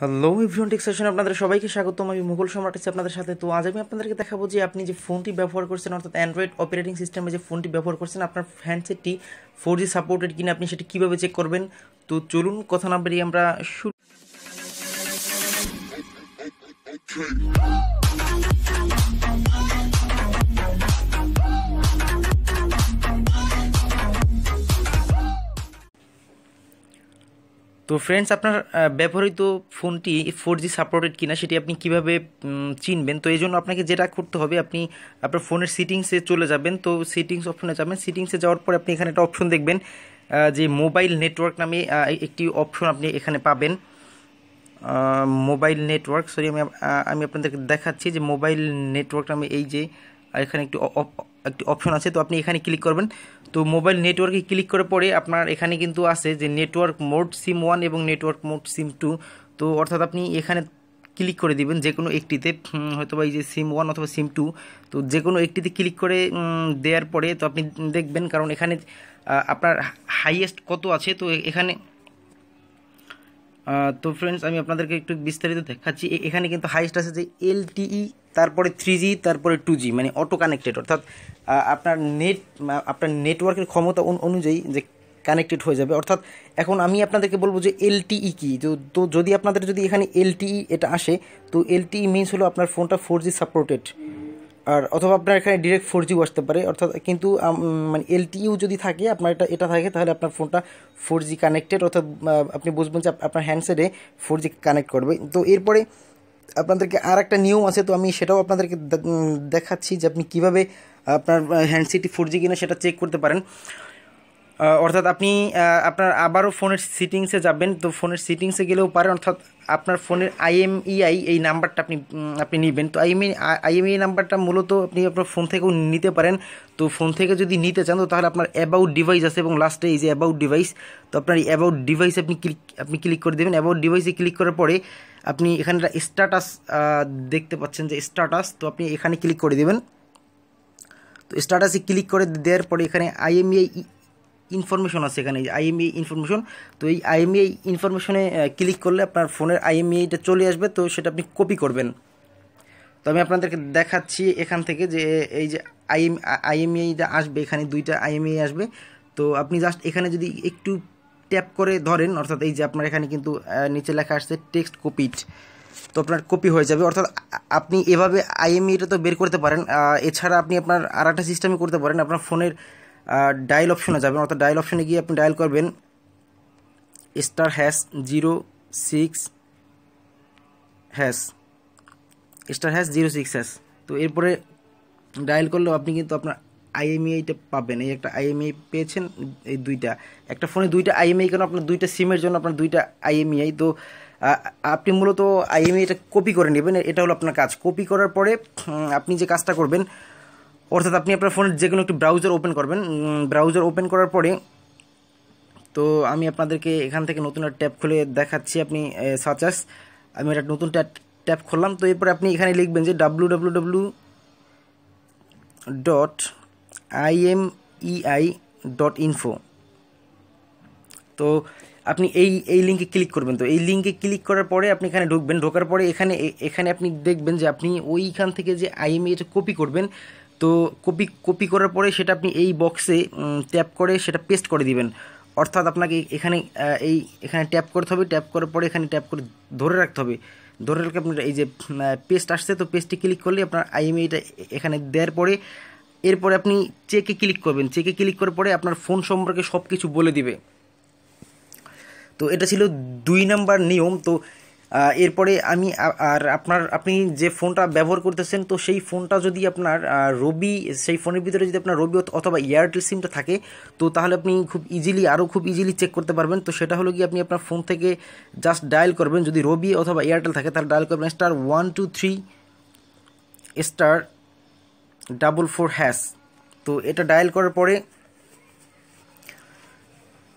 hello Evion take সেশনে আপনাদের সবাইকে স্বাগতম আমি মুঘল সম্রাট আছি আপনাদের সাথে তো আজ আমি আপনাদেরকে দেখাবো যে আপনি যে ফোনটি ব্যবহার করছেন অর্থাৎ অ্যান্ড্রয়েড অপারেটিং সিস্টেমে যে ফোনটি ব্যবহার করছেন আপনার হ্যান্ডসেটটি ফোর জি সাপোর্টেড কিনা আপনি সেটি কীভাবে চেক করবেন তো চলুন কথা না বেরিয়ে আমরা শুরু তো ফ্রেন্ডস আপনার ব্যবহৃত ফোনটি ফোর জি সাপোর্টেড কিনা সেটি আপনি কিভাবে চিনবেন তো এই জন্য আপনাকে যেটা করতে হবে আপনি আপনার ফোনের সিটিংসে চলে যাবেন তো সিটিংস অপশনে যাবেন সিটিংসে যাওয়ার পরে আপনি এখানে একটা অপশন দেখবেন যে মোবাইল নেটওয়ার্ক নামে একটি অপশন আপনি এখানে পাবেন মোবাইল নেটওয়ার্ক সরি আমি আমি আপনাদেরকে দেখাচ্ছি যে মোবাইল নেটওয়ার্ক নামে এই যে এখানে একটি একটি অপশন আছে তো আপনি এখানে ক্লিক করবেন তো মোবাইল নেটওয়ার্কে ক্লিক করে পরে আপনার এখানে কিন্তু আছে যে নেটওয়ার্ক মোড সিম ওয়ান এবং নেটওয়ার্ক মোড সিম টু তো অর্থাৎ আপনি এখানে ক্লিক করে দিবেন যে কোনো একটিতে হয়তো বা এই যে সিম ওয়ান অথবা সিম টু তো যে কোনো একটিতে ক্লিক করে দেওয়ার পরে তো আপনি দেখবেন কারণ এখানে আপনার হাইয়েস্ট কত আছে তো এখানে তো ফ্রেন্ডস আমি আপনাদেরকে একটু বিস্তারিত দেখাচ্ছি এখানে কিন্তু হাইস্ট আছে যে এলটিই তারপরে থ্রি জি তারপরে টু জি মানে অটো কানেক্টেড অর্থাৎ আপনার নেট আপনার নেটওয়ার্কের ক্ষমতা অনুযায়ী যে কানেক্টেড হয়ে যাবে অর্থাৎ এখন আমি আপনাদেরকে বলবো যে এলটিই কি তো যদি আপনাদের যদি এখানে এলটিই এটা আসে তো এলটিই মিনস হলো আপনার ফোনটা ফোর জি সাপোর্টেড আর অথবা আপনার এখানে ডিরেক্ট ফোর জিও আসতে পারে অর্থাৎ কিন্তু মানে এলটিইউ যদি থাকে আপনার এটা এটা থাকে তাহলে আপনার ফোনটা ফোর জি কানেক্টেড অর্থাৎ আপনি বুঝবেন যে আপনার হ্যান্ডসেটে ফোর জি কানেক্ট করবে তো এরপরে আপনাদেরকে আর একটা নিয়ম আছে তো আমি সেটাও আপনাদেরকে দেখাচ্ছি যে আপনি কীভাবে আপনার হ্যান্ডসেটটি ফোর জি কিনা সেটা চেক করতে পারেন অর্থাৎ আপনি আপনার আবারও ফোনের সিটিংসে যাবেন তো ফোনের সিটিংসে গেলেও পারেন অর্থাৎ আপনার ফোনের আইএমইআই e এই নাম্বারটা আপনি আপনি নেবেন তো আইএমই আইএমইআই e, e নাম্বারটা মূলত আপনি আপনার ফোন থেকেও নিতে পারেন তো ফোন থেকে যদি নিতে চান তো তাহলে আপনার অ্যাবাউট ডিভাইস আছে এবং লাস্টে এই যে অ্যাবাউট ডিভাইস তো আপনার এই অ্যাবাউট ডিভাইস আপনি ক্লিক আপনি ক্লিক করে দেবেন অ্যাবাউট ডিভাইসে ক্লিক করার পরে আপনি এখানে স্ট্যাটাস দেখতে পাচ্ছেন যে স্ট্যাটাস তো আপনি এখানে ক্লিক করে দেবেন তো স্ট্যাটাসে ক্লিক করে দেওয়ার পরে এখানে আইএমইআই ইনফরমেশন আছে এখানে আইএমই ইনফরমেশন তো এই আইএমই ইনফরমেশনে ক্লিক করলে আপনার ফোনের আইএমইটা চলে আসবে তো সেটা আপনি কপি করবেন তো আমি আপনাদেরকে দেখাচ্ছি এখান থেকে যে এই যে আইএম আইএমইটা আসবে এখানে দুইটা আইএমই আসবে তো আপনি জাস্ট এখানে যদি একটু ট্যাপ করে ধরেন অর্থাৎ এই যে আপনার এখানে কিন্তু নিচে লেখা আসছে টেক্সট কপিড তো আপনার কপি হয়ে যাবে অর্থাৎ আপনি এভাবে আইএমইটা তো বের করতে পারেন এছাড়া আপনি আপনার আর একটা সিস্টেমে করতে পারেন আপনার ফোনের ডায়াল অপশনে যাবেন অর্থাৎ ডায়াল অপশনে গিয়ে আপনি ডায়াল করবেন star hash zero six hash star hash zero six hash তো এরপরে ডায়াল করলেও আপনি কিন্তু আপনার আইএমইআইটা পাবেন এই একটা আইএমইআই পেয়েছেন এই দুইটা একটা ফোনে দুইটা আইএমআই কেন আপনার দুইটা সিমের জন্য আপনার দুইটা আইএমইআই তো আপনি মূলত আইএমইআইটা কপি করে নেবেন এটা হলো আপনার কাজ কপি করার পরে আপনি যে কাজটা করবেন অর্থাৎ আপনি আপনার ফোনের যে কোনো একটি ব্রাউজার ওপেন করবেন ব্রাউজার ওপেন করার পরে তো আমি আপনাদেরকে এখান থেকে নতুন একটা ট্যাব খুলে দেখাচ্ছি আপনি সাচাস আমি একটা নতুন ট্যাব খুললাম তো এরপরে আপনি এখানে লিখবেন যে W W W dot IMEI dot info তো আপনি এই এই লিঙ্কে ক্লিক করবেন তো এই লিঙ্কে ক্লিক করার পরে আপনি এখানে ঢুকবেন ঢোকার পরে এখানে এখানে আপনি দেখবেন যে আপনি ওইখান থেকে যে আইএমইটা কপি করবেন তো কপি কপি করার পরে সেটা আপনি এই বক্সে ট্যাপ করে সেটা পেস্ট করে দিবেন অর্থাৎ আপনাকে এখানে এই এখানে ট্যাপ করতে হবে ট্যাপ করার পরে এখানে ট্যাপ করে ধরে রাখতে হবে ধরে রাখলে আপনার এই যে পেস্ট আসছে তো পেস্টে ক্লিক করলে আপনার আইএমআইটা এখানে দেওয়ার পরে এরপরে আপনি চেকে ক্লিক করবেন চেকে ক্লিক করার পরে আপনার ফোন সম্পর্কে সব কিছু বলে দিবে তো এটা ছিল দুই নাম্বার নিয়ম তো এরপরে আমি আর আপনার আপনি যে ফোনটা ব্যবহার করতেছেন তো সেই ফোনটা যদি আপনার রবি সেই ফোনের ভিতরে যদি আপনার রবি অথবা এয়ারটেল সিমটা থাকে তো তাহলে আপনি খুব ইজিলি আরও খুব ইজিলি চেক করতে পারবেন তো সেটা হলো কি আপনি আপনার ফোন থেকে জাস্ট ডায়াল করবেন যদি রবি অথবা এয়ারটেল থাকে তাহলে ডায়াল করবেন star one two three star double four hash তো এটা ডায়াল করার পরে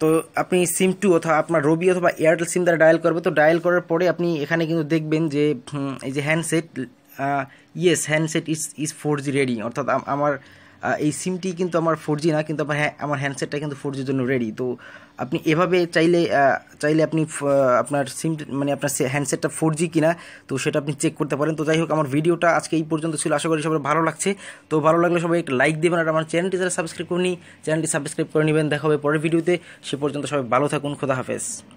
তো আপনি সিম টু অথবা আপনার রবি অথবা এয়ারটেল সিম দ্বারা ডায়াল করবে তো ডায়াল করার পরে আপনি এখানে কিন্তু দেখবেন যে এই যে handset yes handset is is four G ready অর্থাৎ আমার এই সিমটি কিন্তু আমার ফোর জি না কিন্তু আমার হ্যাঁ আমার হ্যান্ডসেটটা কিন্তু ফোর জির জন্য রেডি তো আপনি এভাবে চাইলে চাইলে আপনি আপনার সিম মানে আপনার হ্যান্ডসেটটা ফোর জি কিনা তো সেটা আপনি চেক করতে পারেন তো যাই হোক আমার ভিডিওটা আজকে এই পর্যন্ত ছিল আশা করি সবাই ভালো লাগছে তো ভালো লাগলে সবাই একটা লাইক দেবেন আর আমার চ্যানেলটি যারা সাবস্ক্রাইব করেনি চ্যানেলটি সাবস্ক্রাইব করে নেবেন দেখা হবে পরের ভিডিওতে সে পর্যন্ত সবাই ভালো থাকুন খোদা হাফেজ